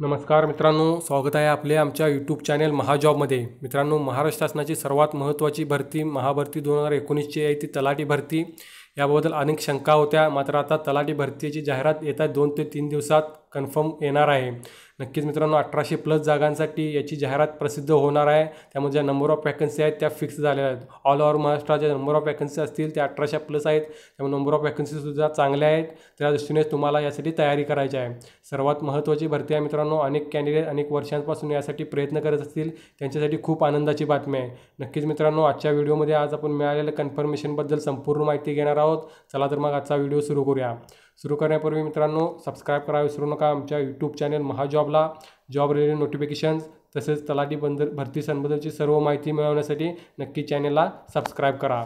नमस्कार मित्रांनो स्वागत आहे आपले आमच्या यूट्यूब चॅनल महाजॉबमध्ये मित्रांनो महाराष्ट्र शासनाची सर्वात महत्त्वाची भरती महाभरती दोन हजार एकोणीसची आहे ती तलाठी भरती याबद्दल अनेक शंका होत्या मात्र आता तलाठी भरतीची जाहिरात आहे दोन ते तीन दिवसात कन्फर्म येणार आहे नक्कीच मित्रांनो अठराशे प्लस जागांसाठी याची जाहिरात प्रसिद्ध होणार आहे त्यामुळे ज्या नंबर ऑफ वॅकन्सी आहेत त्या फिक्स झाल्या आहेत ऑल ओव्हर महाराष्ट्रात ज्या नंबर ऑफ वॅकन्सी असतील त्या अठराशे प्लस आहेत त्यामुळे नंबर ऑफ सुद्धा चांगल्या आहेत त्या दृष्टीने तुम्हाला यासाठी तयारी करायची आहे सर्वात महत्त्वाची भरती आहे मित्रांनो अनेक कॅन्डिडेट अनेक वर्षांपासून यासाठी प्रयत्न करत असतील त्यांच्यासाठी खूप आनंदाची बातमी आहे नक्कीच मित्रांनो आजच्या व्हिडिओमध्ये आज आपण मिळालेल्या कन्फर्मेशनबद्दल संपूर्ण माहिती घेणार आहोत चला तर मग आजचा व्हिडिओ सुरू करूया सुरू करण्यापूर्वी मित्रांनो सबस्क्राईब करा विसरू नका आमच्या यूट्यूब चॅनल महाजॉबला जॉब रिलेटेड नोटिफिकेशन्स तसेच तलाठी बंदर भरती संबंधाची सर्व माहिती मिळवण्यासाठी नक्की चॅनलला सबस्क्राईब करा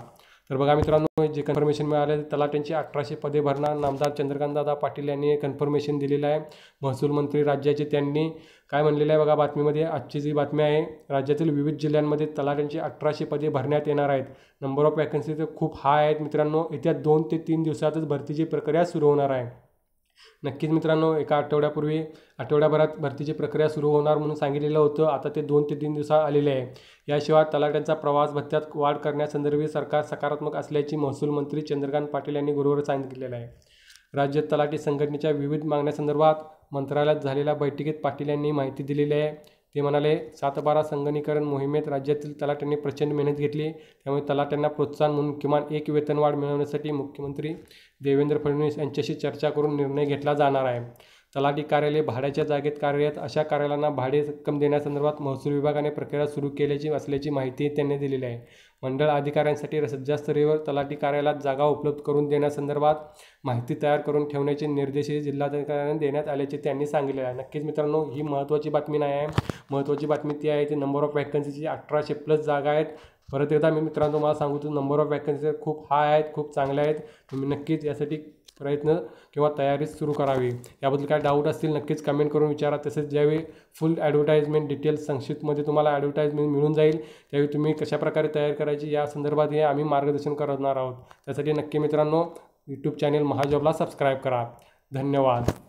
तर बघा मित्रांनो जे कन्फर्मेशन मिळाले त्याला तलाट्यांची अठराशे पदे भरणार नामदार चंद्रकांतदादा पाटील यांनी कन्फर्मेशन दिलेलं आहे महसूल मंत्री राज्याचे त्यांनी काय म्हणलेलं आहे बघा बातमीमध्ये आजची जी बातमी आहे राज्यातील विविध जिल्ह्यांमध्ये तलाट्यांची अठराशे पदे भरण्यात येणार आहेत नंबर ऑफ वॅकन्सी तर खूप हाय आहेत मित्रांनो येत्या दोन ते तीन दिवसातच भरतीची प्रक्रिया सुरू होणार आहे नक्कीच मित्रांनो एका आठवड्यापूर्वी आठवड्याभरात भरतीची प्रक्रिया सुरू होणार म्हणून सांगितलेलं होतं आता ते दोन ते तीन दिवसात आलेले आहे याशिवाय तलाट्यांचा प्रवास भत्त्यात वाढ करण्यासंदर्भी सरकार सकारात्मक असल्याची महसूल मंत्री चंद्रकांत पाटील यांनी गुरुवार सांगितलेलं आहे राज्य तलाठी संघटनेच्या विविध मागण्यासंदर्भात मंत्रालयात झालेल्या बैठकीत पाटील यांनी माहिती दिलेली आहे ते म्हणाले सातबारा संगणीकरण मोहिमेत राज्यातील तलाट्यांनी प्रचंड मेहनत घेतली त्यामुळे तलाट्यांना प्रोत्साहन म्हणून किमान एक वेतनवाढ मिळवण्यासाठी मुख्यमंत्री देवेंद्र फडणवीस यांच्याशी चर्चा करून निर्णय घेतला जाणार आहे तलाठी कार्यालय भाड्याच्या जागेत कार्यरत अशा कार्यालयांना भाडे रक्कम देण्यासंदर्भात महसूल विभागाने प्रक्रिया सुरू केल्याची असल्याची माहिती त्यांनी दिलेली आहे मंडळ अधिकाऱ्यांसाठी सज्जास्तरीवर तलाठी कार्यालयात जागा उपलब्ध करून देण्यासंदर्भात माहिती तयार करून ठेवण्याचे निर्देशही जिल्हाधिकाऱ्यांना देण्यात आल्याचे त्यांनी सांगितले आहे नक्कीच मित्रांनो ही महत्त्वाची बातमी नाही आहे महत्त्वाची बातमी ती आहे ती नंबर ऑफ वॅकन्सीची अठराशे प्लस जागा आहेत परत एकदा मी मित्रांनो मला सांगू नंबर ऑफ वॅकन्सी खूप हाय आहेत खूप चांगल्या आहेत तुम्ही नक्कीच यासाठी प्रयत्न किंवा तयारी सुरू करावी याबद्दल काय डाऊट असतील नक्कीच कमेंट करून विचारा तसेच ज्यावेळी फुल ॲडव्हर्टाईजमेंट डिटेल्स संक्षिप्तमध्ये तुम्हाला ॲडव्हर्टाईजमेंट मिळून जाईल त्यावेळी तुम्ही कशाप्रकारे तयार करायची या संदर्भात हे आम्ही मार्गदर्शन करणार आहोत त्यासाठी नक्की मित्रांनो यूट्यूब चॅनल महाजॉबला सबस्क्राईब करा धन्यवाद